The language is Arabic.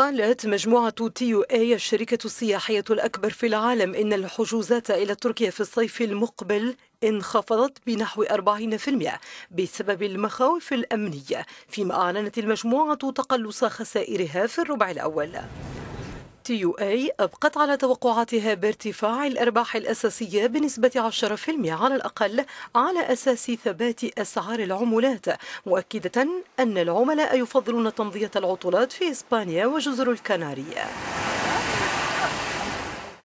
قالت مجموعة تيو اي الشركة السياحية الأكبر في العالم إن الحجوزات إلى تركيا في الصيف المقبل انخفضت بنحو 40% بسبب المخاوف الأمنية فيما أعلنت المجموعة تقلص خسائرها في الربع الأول تي اي أبقت على توقعاتها بارتفاع الأرباح الأساسية بنسبة 10% على الأقل على أساس ثبات أسعار العملات مؤكدة أن العملاء يفضلون تمضية العطلات في إسبانيا وجزر الكنارية